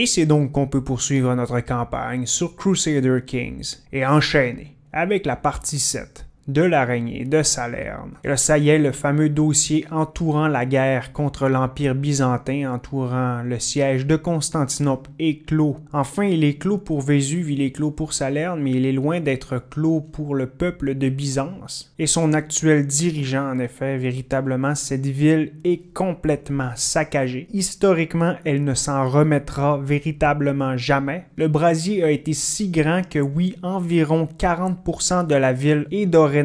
Et c'est donc qu'on peut poursuivre notre campagne sur Crusader Kings et enchaîner avec la partie 7 de l'araignée de Salerne. Et là, ça y est, le fameux dossier entourant la guerre contre l'Empire byzantin, entourant le siège de Constantinople est clos. Enfin, il est clos pour Vésuve, il est clos pour Salerne, mais il est loin d'être clos pour le peuple de Byzance. Et son actuel dirigeant, en effet, véritablement, cette ville est complètement saccagée. Historiquement, elle ne s'en remettra véritablement jamais. Le brasier a été si grand que oui, environ 40% de la ville est dorée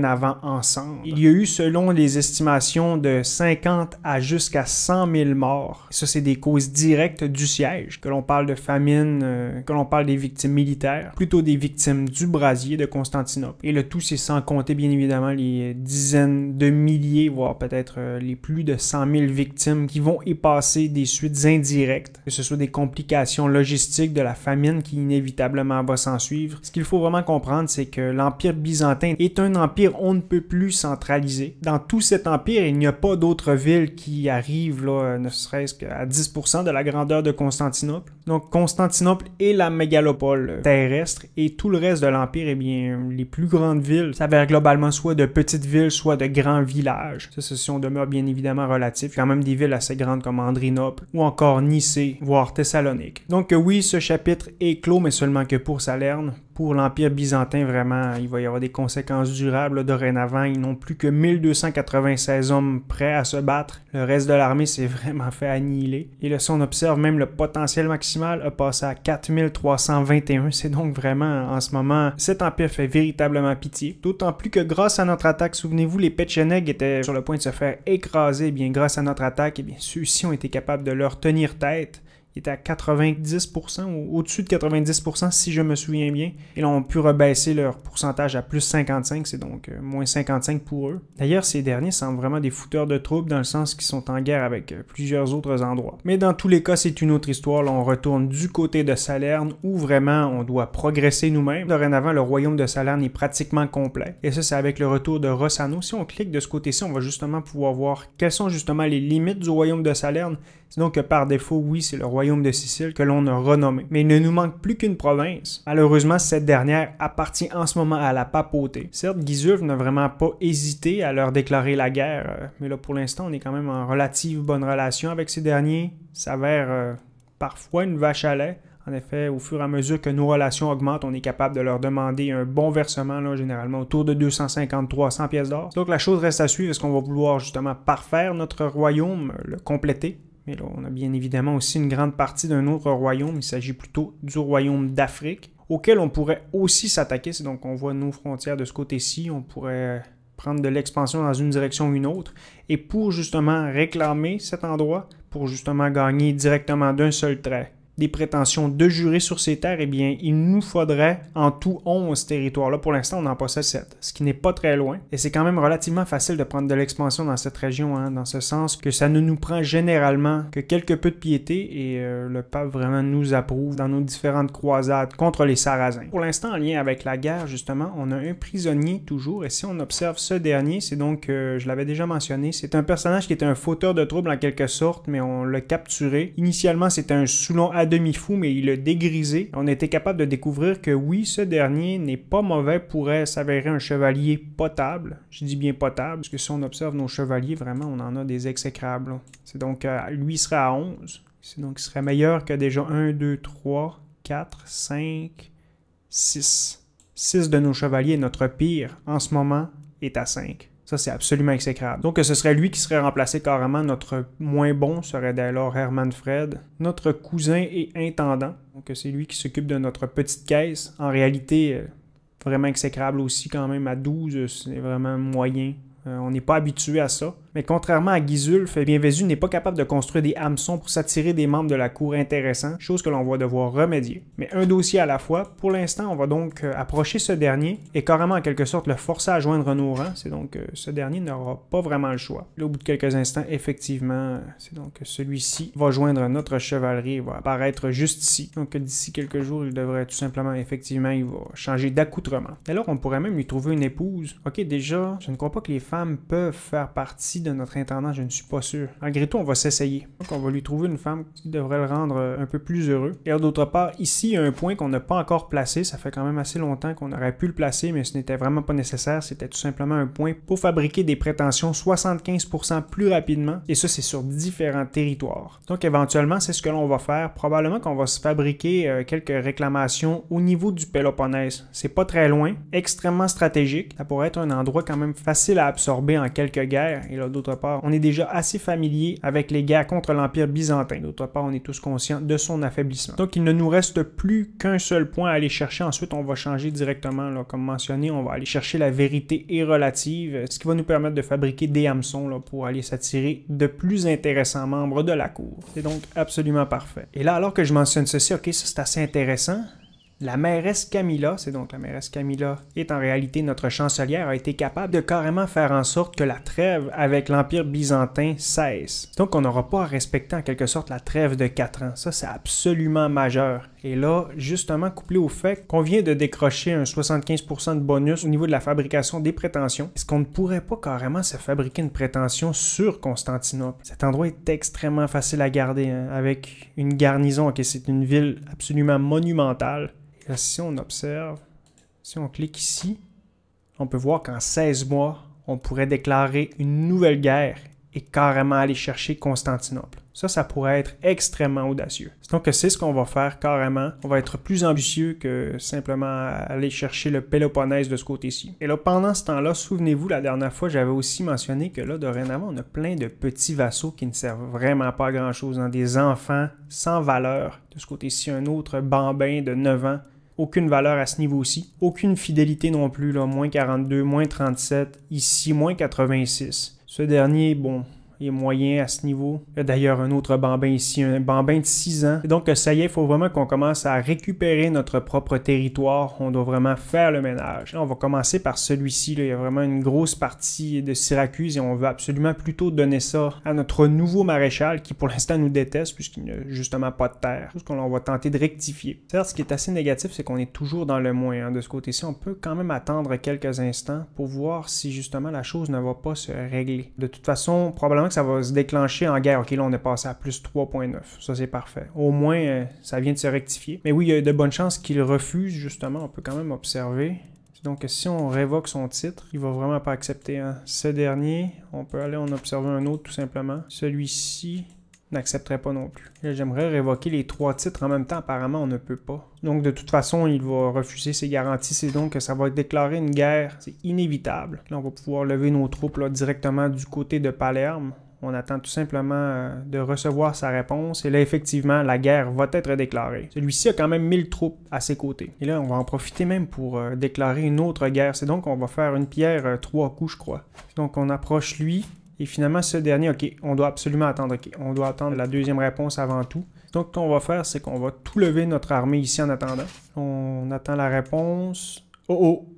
ensemble. Il y a eu, selon les estimations, de 50 à jusqu'à 100 000 morts. Ça, c'est des causes directes du siège, que l'on parle de famine, euh, que l'on parle des victimes militaires, plutôt des victimes du brasier de Constantinople. Et le tout, c'est sans compter, bien évidemment, les dizaines de milliers, voire peut-être euh, les plus de 100 000 victimes qui vont y passer des suites indirectes, que ce soit des complications logistiques de la famine qui inévitablement va s'en suivre. Ce qu'il faut vraiment comprendre, c'est que l'Empire byzantin est un empire on ne peut plus centraliser. Dans tout cet empire, il n'y a pas d'autres villes qui arrivent, là, ne serait-ce qu'à 10% de la grandeur de Constantinople. Donc Constantinople est la mégalopole terrestre et tout le reste de l'empire, eh bien, les plus grandes villes s'avèrent globalement soit de petites villes, soit de grands villages. Ça, c'est si on demeure bien évidemment relatif. Il y a même des villes assez grandes comme Andrinople ou encore Nicée, voire Thessalonique. Donc oui, ce chapitre est clos, mais seulement que pour Salerne pour l'Empire byzantin, vraiment, il va y avoir des conséquences durables. Dorénavant, ils n'ont plus que 1296 hommes prêts à se battre. Le reste de l'armée s'est vraiment fait annihiler. Et là, si on observe, même le potentiel maximal a passé à 4321. C'est donc vraiment, en ce moment, cet empire fait véritablement pitié. D'autant plus que grâce à notre attaque, souvenez-vous, les Petcheneg étaient sur le point de se faire écraser. Eh bien, grâce à notre attaque, et eh bien, ceux-ci ont été capables de leur tenir tête il était à 90%, ou au-dessus de 90% si je me souviens bien. Et ont a pu rebaisser leur pourcentage à plus 55, c'est donc euh, moins 55 pour eux. D'ailleurs, ces derniers semblent vraiment des fouteurs de troubles dans le sens qu'ils sont en guerre avec euh, plusieurs autres endroits. Mais dans tous les cas, c'est une autre histoire. Là, on retourne du côté de Salerne où vraiment on doit progresser nous-mêmes. Dorénavant, le royaume de Salerne est pratiquement complet. Et ça, c'est avec le retour de Rossano. Si on clique de ce côté-ci, on va justement pouvoir voir quelles sont justement les limites du royaume de Salerne. Sinon que par défaut, oui, c'est le royaume royaume de Sicile que l'on a renommé. Mais il ne nous manque plus qu'une province. Malheureusement, cette dernière appartient en ce moment à la papauté. Certes, Guisuve n'a vraiment pas hésité à leur déclarer la guerre, euh, mais là pour l'instant, on est quand même en relative bonne relation avec ces derniers. S'avère euh, parfois une vache à lait. En effet, au fur et à mesure que nos relations augmentent, on est capable de leur demander un bon versement, là, généralement autour de 250-300 pièces d'or. Donc la chose reste à suivre, est-ce qu'on va vouloir justement parfaire notre royaume, le compléter mais là, on a bien évidemment aussi une grande partie d'un autre royaume. Il s'agit plutôt du royaume d'Afrique, auquel on pourrait aussi s'attaquer. Donc, on voit nos frontières de ce côté-ci. On pourrait prendre de l'expansion dans une direction ou une autre. Et pour justement réclamer cet endroit, pour justement gagner directement d'un seul trait, des prétentions de jurer sur ces terres, eh bien, il nous faudrait en tout 11 territoires. Là, pour l'instant, on en possède 7, ce qui n'est pas très loin. Et c'est quand même relativement facile de prendre de l'expansion dans cette région, hein, dans ce sens que ça ne nous prend généralement que quelques peu de piété et euh, le pape vraiment nous approuve dans nos différentes croisades contre les Sarrasins. Pour l'instant, en lien avec la guerre, justement, on a un prisonnier toujours et si on observe ce dernier, c'est donc, euh, je l'avais déjà mentionné, c'est un personnage qui était un fauteur de troubles en quelque sorte, mais on l'a capturé. Initialement, c'était un Soulon demi fou, mais il a dégrisé, on était capable de découvrir que oui, ce dernier n'est pas mauvais, pourrait s'avérer un chevalier potable. Je dis bien potable, parce que si on observe nos chevaliers, vraiment, on en a des exécrables. C'est donc, euh, lui serait à 11. C'est donc, il serait meilleur que déjà 1, 2, 3, 4, 5, 6. 6 de nos chevaliers, notre pire, en ce moment, est à 5. Ça, c'est absolument exécrable. Donc, ce serait lui qui serait remplacé carrément. Notre moins bon serait lors Herman Fred, notre cousin et intendant. Donc, c'est lui qui s'occupe de notre petite caisse. En réalité, euh, vraiment exécrable aussi quand même. À 12, c'est vraiment moyen. Euh, on n'est pas habitué à ça mais contrairement à Gizulf, eh n'est pas capable de construire des hameçons pour s'attirer des membres de la cour intéressants, chose que l'on va devoir remédier. Mais un dossier à la fois, pour l'instant, on va donc euh, approcher ce dernier et carrément en quelque sorte le forcer à joindre nos rangs, c'est donc euh, ce dernier n'aura pas vraiment le choix. Là, au bout de quelques instants, effectivement, c'est donc celui-ci va joindre notre chevalerie, va apparaître juste ici. Donc d'ici quelques jours, il devrait tout simplement, effectivement, il va changer d'accoutrement. Alors on pourrait même lui trouver une épouse. Ok, déjà, je ne crois pas que les femmes peuvent faire partie de notre intendant, je ne suis pas sûr. Malgré tout, on va s'essayer. Donc, on va lui trouver une femme qui devrait le rendre euh, un peu plus heureux. Et d'autre part, ici, il y a un point qu'on n'a pas encore placé. Ça fait quand même assez longtemps qu'on aurait pu le placer, mais ce n'était vraiment pas nécessaire. C'était tout simplement un point pour fabriquer des prétentions 75% plus rapidement. Et ça, c'est sur différents territoires. Donc, éventuellement, c'est ce que l'on va faire. Probablement qu'on va se fabriquer euh, quelques réclamations au niveau du Péloponnèse. C'est pas très loin, extrêmement stratégique. Ça pourrait être un endroit quand même facile à absorber en quelques guerres. Et là, D'autre part, on est déjà assez familier avec les guerres contre l'Empire byzantin. D'autre part, on est tous conscients de son affaiblissement. Donc, il ne nous reste plus qu'un seul point à aller chercher. Ensuite, on va changer directement, comme mentionné, on va aller chercher la vérité et relative, ce qui va nous permettre de fabriquer des hameçons pour aller s'attirer de plus intéressants membres de la cour. C'est donc absolument parfait. Et là, alors que je mentionne ceci, ok, ça c'est assez intéressant, la mairesse Camilla, c'est donc la mairesse Camilla, est en réalité notre chancelière, a été capable de carrément faire en sorte que la trêve avec l'Empire byzantin cesse. Donc on n'aura pas à respecter en quelque sorte la trêve de 4 ans. Ça, c'est absolument majeur. Et là, justement, couplé au fait qu'on vient de décrocher un 75% de bonus au niveau de la fabrication des prétentions, est-ce qu'on ne pourrait pas carrément se fabriquer une prétention sur Constantinople? Cet endroit est extrêmement facile à garder, hein, avec une garnison, ok, c'est une ville absolument monumentale, si on observe, si on clique ici, on peut voir qu'en 16 mois, on pourrait déclarer une nouvelle guerre et carrément aller chercher Constantinople. Ça, ça pourrait être extrêmement audacieux. Donc, c'est ce qu'on va faire carrément. On va être plus ambitieux que simplement aller chercher le Péloponnèse de ce côté-ci. Et là, pendant ce temps-là, souvenez-vous, la dernière fois, j'avais aussi mentionné que là, dorénavant, on a plein de petits vassaux qui ne servent vraiment pas à grand-chose. Hein, des enfants sans valeur. De ce côté-ci, un autre bambin de 9 ans aucune valeur à ce niveau-ci. Aucune fidélité non plus, là, moins 42, moins 37, ici moins 86. Ce dernier, bon, il est moyen à ce niveau. Il y a d'ailleurs un autre bambin ici, un bambin de 6 ans. donc, ça y est, il faut vraiment qu'on commence à récupérer notre propre territoire. On doit vraiment faire le ménage. on va commencer par celui-ci. Il y a vraiment une grosse partie de Syracuse et on veut absolument plutôt donner ça à notre nouveau maréchal qui, pour l'instant, nous déteste puisqu'il n'a justement pas de terre. Tout ce qu'on va tenter de rectifier. Certes, ce qui est assez négatif, c'est qu'on est toujours dans le moins. Hein. De ce côté-ci, on peut quand même attendre quelques instants pour voir si justement la chose ne va pas se régler. De toute façon, probablement que ça va se déclencher en guerre. OK, là, on est passé à plus 3.9. Ça, c'est parfait. Au moins, euh, ça vient de se rectifier. Mais oui, il y a de bonnes chances qu'il refuse, justement. On peut quand même observer. Donc, si on révoque son titre, il va vraiment pas accepter. Hein. Ce dernier, on peut aller en observer un autre, tout simplement. Celui-ci, n'accepterait pas non plus. J'aimerais révoquer les trois titres en même temps, apparemment on ne peut pas. Donc de toute façon, il va refuser ses garanties, c'est donc que ça va déclarer une guerre, c'est inévitable. Là, on va pouvoir lever nos troupes directement du côté de Palerme. On attend tout simplement euh, de recevoir sa réponse. Et là, effectivement, la guerre va être déclarée. Celui-ci a quand même 1000 troupes à ses côtés. Et là, on va en profiter même pour euh, déclarer une autre guerre. C'est donc qu'on va faire une pierre euh, trois coups, je crois. Donc, on approche lui. Et finalement, ce dernier, OK, on doit absolument attendre. OK, on doit attendre la deuxième réponse avant tout. Donc, ce qu'on va faire, c'est qu'on va tout lever notre armée ici en attendant. On attend la réponse. Oh, oh!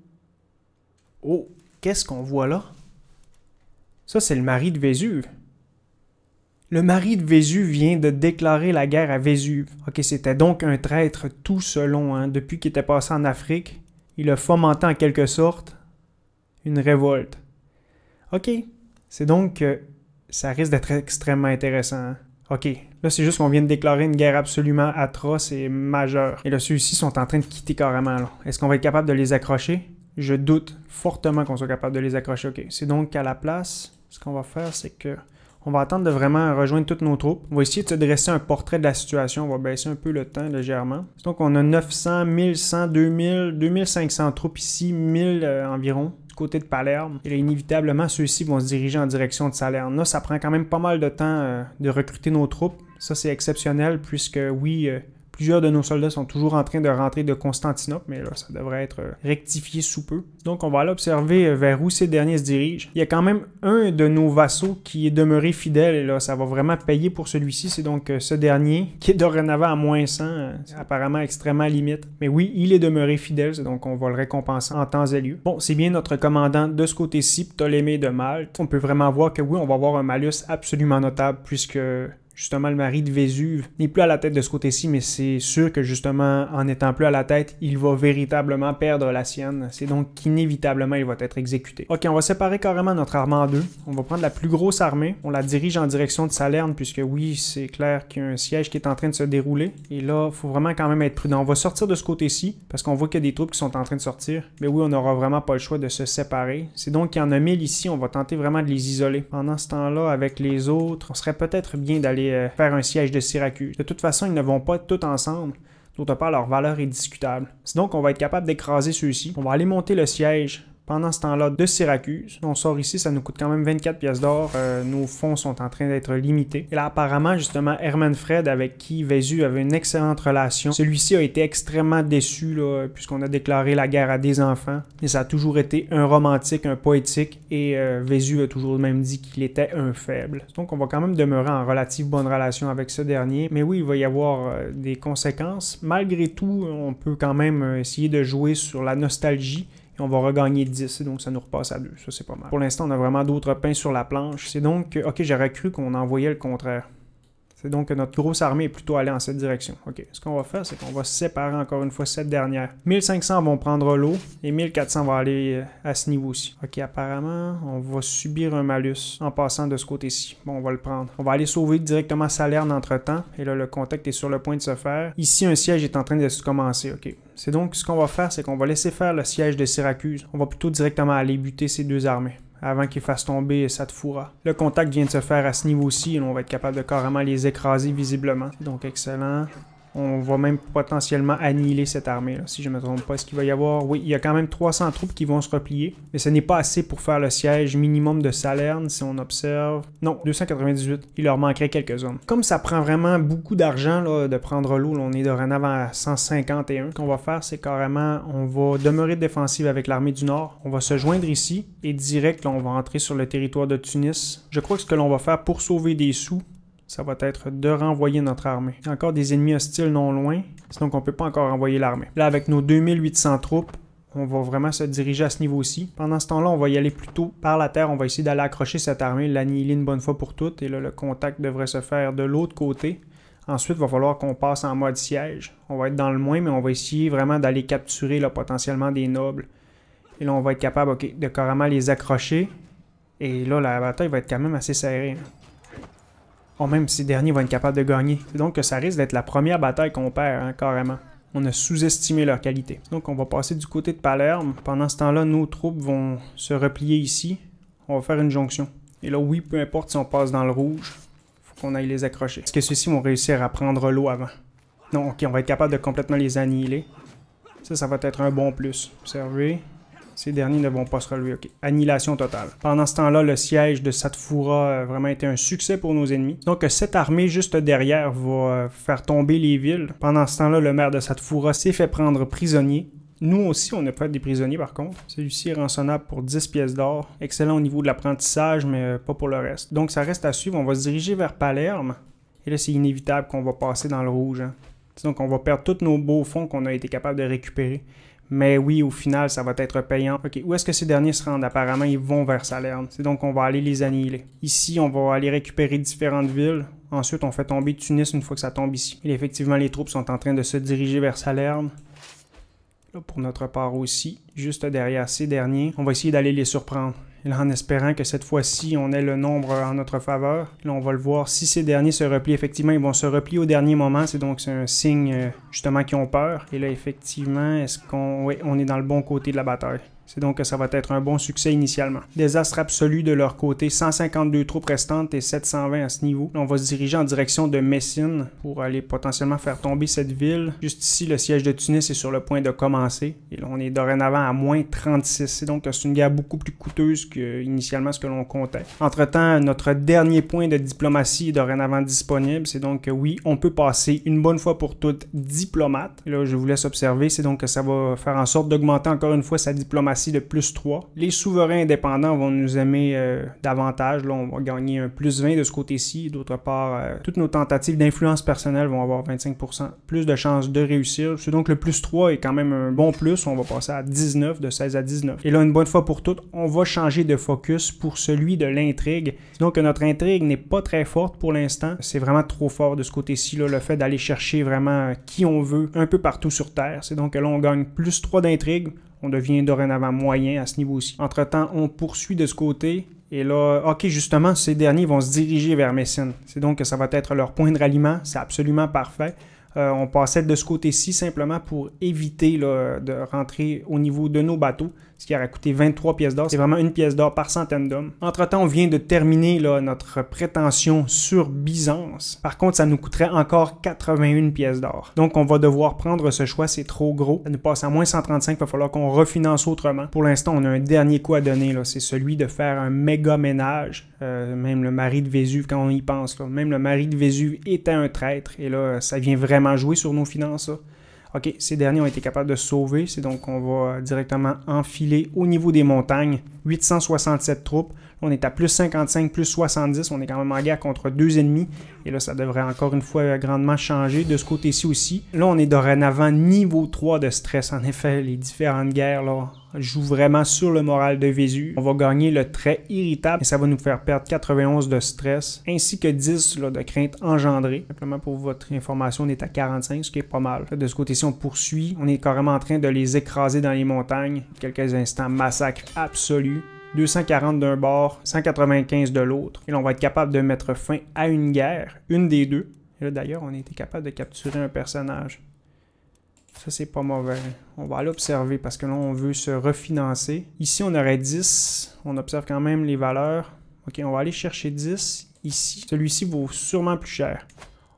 Oh, qu'est-ce qu'on voit là? Ça, c'est le mari de Vésuve. Le mari de Vésuve vient de déclarer la guerre à Vésuve. Ok, c'était donc un traître tout selon, hein, depuis qu'il était passé en Afrique. Il a fomenté en quelque sorte une révolte. Ok, c'est donc que ça risque d'être extrêmement intéressant. Hein. OK, là c'est juste qu'on vient de déclarer une guerre absolument atroce et majeure. Et là ceux-ci sont en train de quitter carrément. Est-ce qu'on va être capable de les accrocher? Je doute fortement qu'on soit capable de les accrocher. OK, c'est donc qu'à la place, ce qu'on va faire, c'est que on va attendre de vraiment rejoindre toutes nos troupes. On va essayer de se dresser un portrait de la situation. On va baisser un peu le temps légèrement. Donc, on a 900, 1100, 2000, 2500 troupes ici, 1000 euh, environ côté de Palerme. Et inévitablement, ceux-ci vont se diriger en direction de Salerne. Là, ça prend quand même pas mal de temps euh, de recruter nos troupes. Ça, c'est exceptionnel puisque, oui, euh, Plusieurs de nos soldats sont toujours en train de rentrer de Constantinople, mais là, ça devrait être euh, rectifié sous peu. Donc, on va l'observer observer euh, vers où ces derniers se dirigent. Il y a quand même un de nos vassaux qui est demeuré fidèle, et là, ça va vraiment payer pour celui-ci. C'est donc euh, ce dernier, qui est dorénavant à moins 100, apparemment extrêmement limite. Mais oui, il est demeuré fidèle, donc on va le récompenser en temps et lieu. Bon, c'est bien notre commandant de ce côté-ci, Ptolémée de Malte. On peut vraiment voir que oui, on va avoir un malus absolument notable, puisque justement le mari de Vésuve n'est plus à la tête de ce côté-ci, mais c'est sûr que justement en n'étant plus à la tête, il va véritablement perdre la sienne. C'est donc qu'inévitablement il va être exécuté. Ok, on va séparer carrément notre armée en deux. On va prendre la plus grosse armée, on la dirige en direction de Salerne, puisque oui, c'est clair qu'il y a un siège qui est en train de se dérouler. Et là, faut vraiment quand même être prudent. On va sortir de ce côté-ci, parce qu'on voit qu'il y a des troupes qui sont en train de sortir. Mais oui, on n'aura vraiment pas le choix de se séparer. C'est donc qu'il y en a mille ici, on va tenter vraiment de les isoler. Pendant ce temps-là, avec les autres, on serait peut-être bien d'aller euh, faire un siège de Syracuse. De toute façon, ils ne vont pas tous ensemble. D'autre part, leur valeur est discutable. Sinon, on va être capable d'écraser ceux-ci. On va aller monter le siège pendant ce temps-là de Syracuse. On sort ici, ça nous coûte quand même 24 pièces d'or. Euh, nos fonds sont en train d'être limités. Et là, apparemment, justement, Herman Fred, avec qui Vésu avait une excellente relation, celui-ci a été extrêmement déçu, puisqu'on a déclaré la guerre à des enfants. Et ça a toujours été un romantique, un poétique, et euh, a toujours même dit qu'il était un faible. Donc, on va quand même demeurer en relative bonne relation avec ce dernier. Mais oui, il va y avoir euh, des conséquences. Malgré tout, on peut quand même euh, essayer de jouer sur la nostalgie on va regagner 10, donc ça nous repasse à 2. Ça, c'est pas mal. Pour l'instant, on a vraiment d'autres pains sur la planche. C'est donc, OK, j'aurais cru qu'on envoyait le contraire. C'est donc que notre grosse armée est plutôt allée en cette direction. OK, ce qu'on va faire, c'est qu'on va séparer encore une fois cette dernière. 1500 vont prendre l'eau et 1400 vont aller euh, à ce niveau-ci. OK, apparemment, on va subir un malus en passant de ce côté-ci. Bon, on va le prendre. On va aller sauver directement Salerne entre-temps. Et là, le contact est sur le point de se faire. Ici, un siège est en train de se commencer. OK, c'est donc ce qu'on va faire, c'est qu'on va laisser faire le siège de Syracuse. On va plutôt directement aller buter ces deux armées avant qu'ils fassent tomber ça te fourra. Le contact vient de se faire à ce niveau-ci et on va être capable de carrément les écraser visiblement. Donc excellent. On va même potentiellement annihiler cette armée, là, si je ne me trompe pas. Est-ce qu'il va y avoir... Oui, il y a quand même 300 troupes qui vont se replier. Mais ce n'est pas assez pour faire le siège minimum de Salerne, si on observe. Non, 298. Il leur manquerait quelques hommes. Comme ça prend vraiment beaucoup d'argent de prendre l'eau, on est dorénavant à 151. Ce qu'on va faire, c'est carrément, on va demeurer défensive avec l'armée du Nord. On va se joindre ici et direct, là, on va entrer sur le territoire de Tunis. Je crois que ce que l'on va faire pour sauver des sous, ça va être de renvoyer notre armée. encore des ennemis hostiles non loin, sinon on ne peut pas encore envoyer l'armée. Là, avec nos 2800 troupes, on va vraiment se diriger à ce niveau-ci. Pendant ce temps-là, on va y aller plutôt par la terre. On va essayer d'aller accrocher cette armée, l'annihiler une bonne fois pour toutes. Et là, le contact devrait se faire de l'autre côté. Ensuite, il va falloir qu'on passe en mode siège. On va être dans le moins, mais on va essayer vraiment d'aller capturer potentiellement des nobles. Et là, on va être capable de carrément les accrocher. Et là, la bataille va être quand même assez serrée. Hein. Oh même si derniers vont être capables de gagner. Donc ça risque d'être la première bataille qu'on perd, hein, carrément. On a sous-estimé leur qualité. Donc on va passer du côté de Palerme. Pendant ce temps-là, nos troupes vont se replier ici. On va faire une jonction. Et là, oui, peu importe si on passe dans le rouge, faut qu'on aille les accrocher. Est-ce que ceux-ci vont réussir à prendre l'eau avant? Non, ok, on va être capable de complètement les annihiler. Ça, ça va être un bon plus. Observez. Ces derniers ne vont pas se relever. Annihilation totale. Pendant ce temps-là, le siège de Satfura a vraiment été un succès pour nos ennemis. Donc, euh, cette armée juste derrière va euh, faire tomber les villes. Pendant ce temps-là, le maire de Satfura s'est fait prendre prisonnier. Nous aussi, on a pas des prisonniers par contre. Celui-ci est rançonnable pour 10 pièces d'or. Excellent au niveau de l'apprentissage, mais euh, pas pour le reste. Donc, ça reste à suivre. On va se diriger vers Palerme. Et là, c'est inévitable qu'on va passer dans le rouge. Hein. Donc, on va perdre tous nos beaux fonds qu'on a été capable de récupérer. Mais oui, au final, ça va être payant. OK, où est-ce que ces derniers se rendent? Apparemment, ils vont vers Salerne. C'est donc on va aller les annihiler. Ici, on va aller récupérer différentes villes. Ensuite, on fait tomber Tunis une fois que ça tombe ici. Et effectivement, les troupes sont en train de se diriger vers Salerne. Là, pour notre part aussi, juste derrière ces derniers, on va essayer d'aller les surprendre en espérant que cette fois-ci, on ait le nombre en notre faveur. Là, on va le voir. Si ces derniers se replient, effectivement, ils vont se replier au dernier moment. C'est donc un signe, euh, justement, qu'ils ont peur. Et là, effectivement, est-ce qu'on... est dans le bon côté de la bataille. C'est donc que ça va être un bon succès initialement. Désastre absolu de leur côté, 152 troupes restantes et 720 à ce niveau. On va se diriger en direction de Messine pour aller potentiellement faire tomber cette ville. Juste ici, le siège de Tunis est sur le point de commencer. Et là, on est dorénavant à moins 36. C'est donc que c'est une guerre beaucoup plus coûteuse que initialement ce que l'on comptait. Entre-temps, notre dernier point de diplomatie est dorénavant disponible. C'est donc que oui, on peut passer une bonne fois pour toutes diplomate. là, je vous laisse observer. C'est donc que ça va faire en sorte d'augmenter encore une fois sa diplomatie de plus 3. Les souverains indépendants vont nous aimer euh, davantage. Là, on va gagner un plus 20 de ce côté-ci. D'autre part, euh, toutes nos tentatives d'influence personnelle vont avoir 25% plus de chances de réussir. C'est donc le plus 3 est quand même un bon plus. On va passer à 19, de 16 à 19. Et là, une bonne fois pour toutes, on va changer de focus pour celui de l'intrigue. Donc, notre intrigue n'est pas très forte pour l'instant. C'est vraiment trop fort de ce côté-ci, là, le fait d'aller chercher vraiment euh, qui on veut un peu partout sur Terre. C'est donc que là, on gagne plus 3 d'intrigue on devient dorénavant moyen à ce niveau-ci. Entre-temps, on poursuit de ce côté. Et là, OK, justement, ces derniers vont se diriger vers Messine. C'est donc que ça va être leur point de ralliement. C'est absolument parfait. Euh, on passait de ce côté-ci simplement pour éviter de rentrer au niveau de nos bateaux ce qui aurait coûté 23 pièces d'or. C'est vraiment une pièce d'or par centaine d'hommes. Entre-temps, on vient de terminer là, notre prétention sur Byzance. Par contre, ça nous coûterait encore 81 pièces d'or. Donc, on va devoir prendre ce choix, c'est trop gros. Ça nous passe à moins 135, il va falloir qu'on refinance autrement. Pour l'instant, on a un dernier coup à donner, c'est celui de faire un méga ménage. Euh, même le mari de Vésuve, quand on y pense, même le mari de Vésuve était un traître. Et là, ça vient vraiment jouer sur nos finances. OK, ces derniers ont été capables de sauver. C'est donc qu'on va directement enfiler au niveau des montagnes 867 troupes. On est à plus 55, plus 70. On est quand même en guerre contre deux ennemis. Et là, ça devrait encore une fois euh, grandement changer de ce côté-ci aussi. Là, on est dorénavant niveau 3 de stress. En effet, les différentes guerres là, jouent vraiment sur le moral de Vésu. On va gagner le trait irritable et ça va nous faire perdre 91 de stress ainsi que 10 de crainte engendrée. Simplement pour votre information, on est à 45, ce qui est pas mal. De ce côté-ci, on poursuit. On est carrément en train de les écraser dans les montagnes. Quelques instants, massacre absolu. 240 d'un bord, 195 de l'autre. Et là, on va être capable de mettre fin à une guerre, une des deux. Et là, d'ailleurs, on a été capable de capturer un personnage. Ça, c'est pas mauvais. On va l'observer parce que là, on veut se refinancer. Ici, on aurait 10. On observe quand même les valeurs. OK, on va aller chercher 10 ici. Celui-ci vaut sûrement plus cher.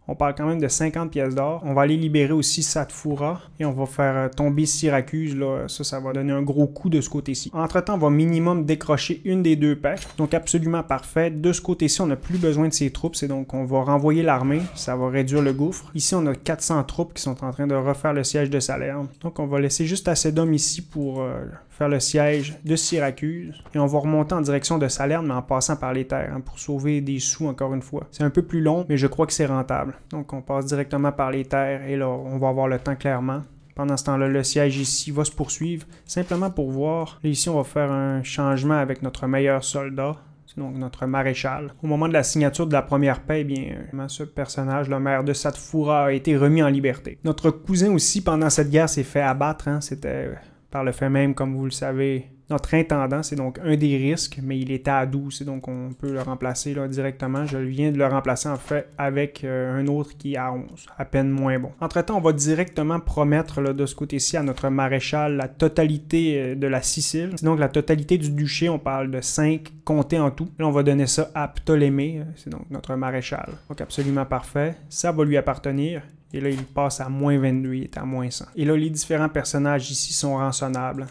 On parle quand même de 50 pièces d'or. On va aller libérer aussi Satfura et on va faire euh, tomber Syracuse. Là. Ça, ça va donner un gros coup de ce côté-ci. Entre-temps, on va minimum décrocher une des deux pêches. Donc absolument parfait. De ce côté-ci, on n'a plus besoin de ces troupes. C'est donc on va renvoyer l'armée. Ça va réduire le gouffre. Ici, on a 400 troupes qui sont en train de refaire le siège de Salerne. Donc on va laisser juste assez d'hommes ici pour... Euh, faire le siège de Syracuse et on va remonter en direction de Salerne, mais en passant par les terres hein, pour sauver des sous encore une fois. C'est un peu plus long, mais je crois que c'est rentable. Donc on passe directement par les terres et là on va avoir le temps clairement. Pendant ce temps-là, le siège ici va se poursuivre simplement pour voir. ici, on va faire un changement avec notre meilleur soldat donc notre maréchal. Au moment de la signature de la première paix, eh bien, euh, ce personnage, le maire de Satfoura, a été remis en liberté. Notre cousin aussi, pendant cette guerre, s'est fait abattre. Hein, c'était euh, par le fait même, comme vous le savez, notre intendant, c'est donc un des risques, mais il est à 12, donc on peut le remplacer là, directement. Je viens de le remplacer en fait avec euh, un autre qui est à 11, à peine moins bon. Entre-temps, on va directement promettre là, de ce côté-ci à notre maréchal la totalité euh, de la Sicile. C'est donc la totalité du duché, on parle de 5 comtés en tout. Là, on va donner ça à Ptolémée, euh, c'est donc notre maréchal. Donc absolument parfait, ça va lui appartenir. Et là, il passe à moins 22, à moins 100. Et là, les différents personnages ici sont rançonnables.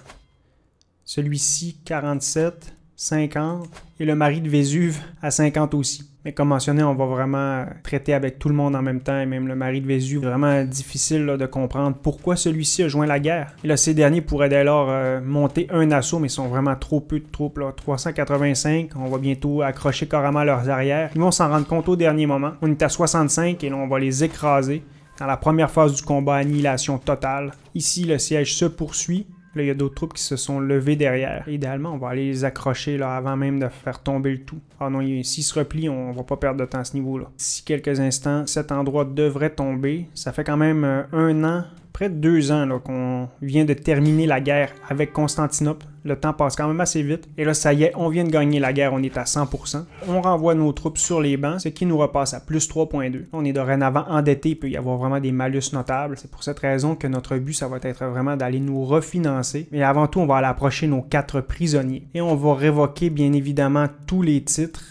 Celui-ci, 47, 50. Et le mari de Vésuve à 50 aussi. Mais comme mentionné, on va vraiment traiter avec tout le monde en même temps, et même le mari de Vésuve. Vraiment difficile de comprendre pourquoi celui-ci a joint la guerre. Et là, ces derniers pourraient dès lors euh, monter un assaut, mais sont vraiment trop peu de troupes. Là. 385, on va bientôt accrocher carrément leurs arrières. Ils vont s'en rendre compte au dernier moment. On est à 65 et là, on va les écraser dans la première phase du combat Annihilation Totale. Ici, le siège se poursuit. Là, il y a d'autres troupes qui se sont levées derrière. Idéalement, on va aller les accrocher là, avant même de faire tomber le tout. Ah non, s'ils se replient, on va pas perdre de temps à ce niveau-là. D'ici quelques instants, cet endroit devrait tomber. Ça fait quand même euh, un an, près de deux ans, qu'on vient de terminer la guerre avec Constantinople le temps passe quand même assez vite. Et là, ça y est, on vient de gagner la guerre, on est à 100%. On renvoie nos troupes sur les bancs, ce qui nous repasse à plus 3.2. On est dorénavant endetté, il peut y avoir vraiment des malus notables. C'est pour cette raison que notre but, ça va être vraiment d'aller nous refinancer. Mais avant tout, on va aller approcher nos quatre prisonniers. Et on va révoquer, bien évidemment, tous les titres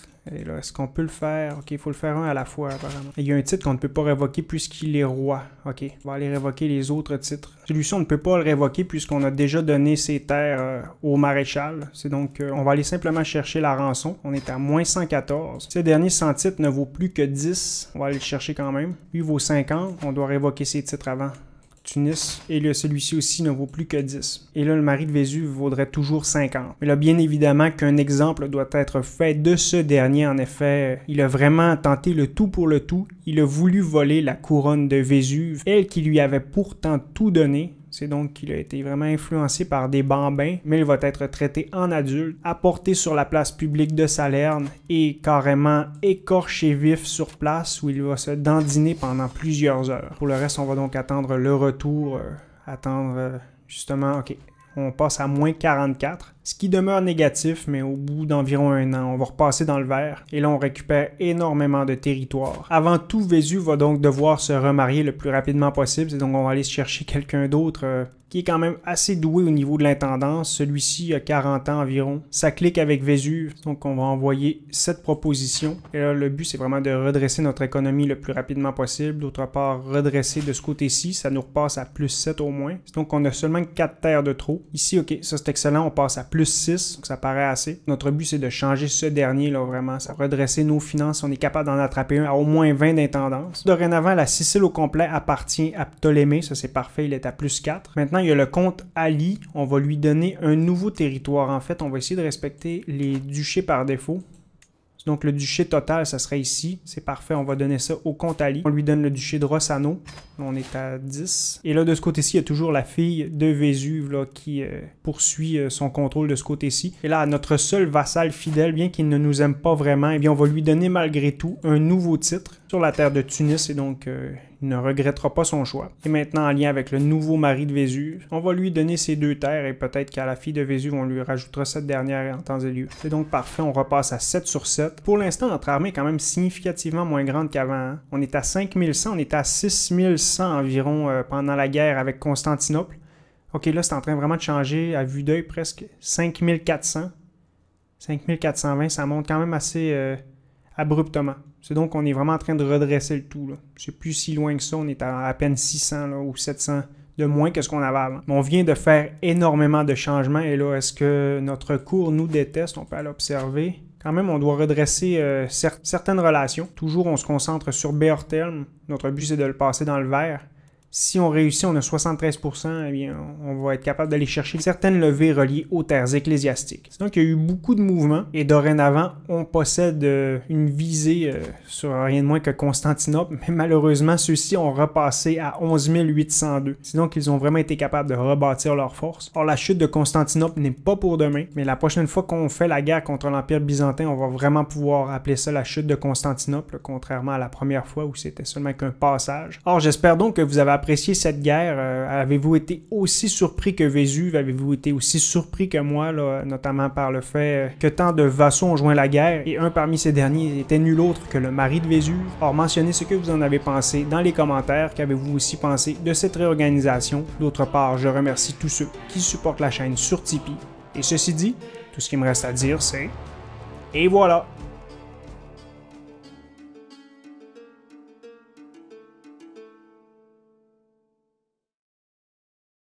est-ce qu'on peut le faire? Ok, il faut le faire un à la fois, apparemment. il y a un titre qu'on ne peut pas révoquer puisqu'il est roi. Ok, on va aller révoquer les autres titres. Celui-ci, on ne peut pas le révoquer puisqu'on a déjà donné ses terres euh, au maréchal. C'est donc, euh, on va aller simplement chercher la rançon. On est à moins 114. Ce dernier 100 titres ne vaut plus que 10. On va aller le chercher quand même. Lui vaut 50. On doit révoquer ses titres avant. Tunis, et le celui-ci aussi ne vaut plus que 10. Et là, le mari de Vésuve vaudrait toujours 50. Mais là, bien évidemment qu'un exemple doit être fait de ce dernier, en effet. Il a vraiment tenté le tout pour le tout, il a voulu voler la couronne de Vésuve, elle qui lui avait pourtant tout donné, c'est donc qu'il a été vraiment influencé par des bambins, mais il va être traité en adulte, apporté sur la place publique de Salerne et carrément écorché vif sur place où il va se dandiner pendant plusieurs heures. Pour le reste, on va donc attendre le retour, euh, attendre euh, justement, ok, on passe à moins 44 ce qui demeure négatif, mais au bout d'environ un an, on va repasser dans le vert et là on récupère énormément de territoire. Avant tout, Vésu va donc devoir se remarier le plus rapidement possible, c'est donc on va aller chercher quelqu'un d'autre euh, qui est quand même assez doué au niveau de l'intendance. Celui-ci a 40 ans environ. Ça clique avec Vésu. donc on va envoyer cette proposition. Et là, le but, c'est vraiment de redresser notre économie le plus rapidement possible. D'autre part, redresser de ce côté-ci, ça nous repasse à plus 7 au moins. Donc on a seulement 4 terres de trop. Ici, ok, ça c'est excellent, on passe à plus plus 6, ça paraît assez. Notre but, c'est de changer ce dernier, là, vraiment. Ça redresser nos finances. On est capable d'en attraper un à au moins 20 d'intendance. Dorénavant, la Sicile au complet appartient à Ptolémée. Ça, c'est parfait. Il est à plus 4. Maintenant, il y a le comte Ali. On va lui donner un nouveau territoire. En fait, on va essayer de respecter les duchés par défaut. Donc le duché total, ça serait ici. C'est parfait, on va donner ça au Ali. On lui donne le duché de Rossano. On est à 10. Et là, de ce côté-ci, il y a toujours la fille de Vésuve qui euh, poursuit euh, son contrôle de ce côté-ci. Et là, notre seul vassal fidèle, bien qu'il ne nous aime pas vraiment, eh bien, on va lui donner malgré tout un nouveau titre sur la terre de Tunis. Et donc, euh, ne regrettera pas son choix. Et maintenant, en lien avec le nouveau mari de Vésus, on va lui donner ses deux terres et peut-être qu'à la fille de Vésus, on lui rajoutera cette dernière en temps et lieu. C'est donc parfait, on repasse à 7 sur 7. Pour l'instant, notre armée est quand même significativement moins grande qu'avant. Hein. On est à 5100, on est à 6100 environ euh, pendant la guerre avec Constantinople. OK, là, c'est en train vraiment de changer à vue d'œil presque. 5400. 5420, ça monte quand même assez... Euh, abruptement. C'est donc on est vraiment en train de redresser le tout. C'est plus si loin que ça, on est à à peine 600 ou 700 de moins que ce qu'on avait avant. On vient de faire énormément de changements et là, est-ce que notre cours nous déteste? On peut l'observer. Quand même, on doit redresser euh, certaines relations. Toujours, on se concentre sur Beortelm. Notre but, c'est de le passer dans le vert. Si on réussit, on a 73 eh bien, on va être capable d'aller chercher certaines levées reliées aux terres ecclésiastiques. Donc, il y a eu beaucoup de mouvements et dorénavant, on possède euh, une visée euh, sur rien de moins que Constantinople, mais malheureusement, ceux-ci ont repassé à 11 802. C'est donc qu'ils ont vraiment été capables de rebâtir leurs forces. Or, la chute de Constantinople n'est pas pour demain, mais la prochaine fois qu'on fait la guerre contre l'Empire byzantin, on va vraiment pouvoir appeler ça la chute de Constantinople, contrairement à la première fois où c'était seulement qu'un passage. Or, j'espère donc que vous avez appris apprécié cette guerre? Euh, avez-vous été aussi surpris que Vésuve? Avez-vous été aussi surpris que moi, là, notamment par le fait euh, que tant de vassaux ont joint la guerre et un parmi ces derniers était nul autre que le mari de Vésuve? Or, mentionnez ce que vous en avez pensé dans les commentaires. Qu'avez-vous aussi pensé de cette réorganisation? D'autre part, je remercie tous ceux qui supportent la chaîne sur Tipeee. Et ceci dit, tout ce qui me reste à dire, c'est... Et voilà